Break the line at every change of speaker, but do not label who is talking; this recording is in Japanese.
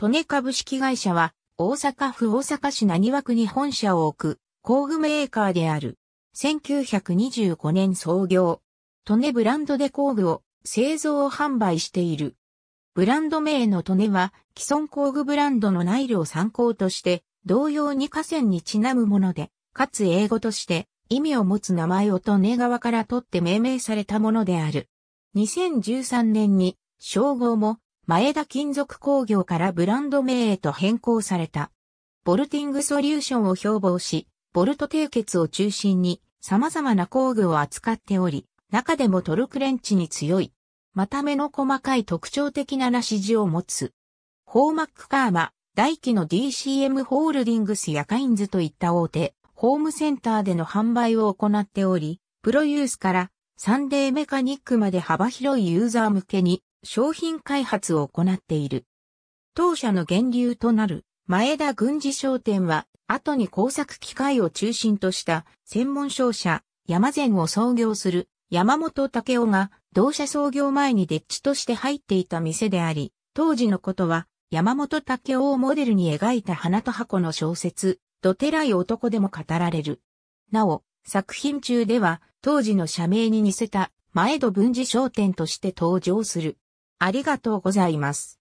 トネ株式会社は、大阪府大阪市浪和区に本社を置く、工具メーカーである。1925年創業。トネブランドで工具を製造販売している。ブランド名のトネは、既存工具ブランドのナイルを参考として、同様に河川にちなむもので、かつ英語として意味を持つ名前をトネ側から取って命名されたものである。2013年に、称号も前田金属工業からブランド名へと変更された。ボルティングソリューションを標榜し、ボルト締結を中心に様々な工具を扱っており、中でもトルクレンチに強い。また目の細かい特徴的ななシジを持つ。ホーマックカーマ、大器の DCM ホールディングスやカインズといった大手、ホームセンターでの販売を行っており、プロユースからサンデーメカニックまで幅広いユーザー向けに商品開発を行っている。当社の源流となる前田軍事商店は、後に工作機械を中心とした専門商社、山善を創業する山本武夫が同社創業前にデッチとして入っていた店であり、当時のことは山本武夫をモデルに描いた花と箱の小説、どてらい男でも語られる。なお、作品中では当時の社名に似せた前戸文事商店として登場する。ありがとうございます。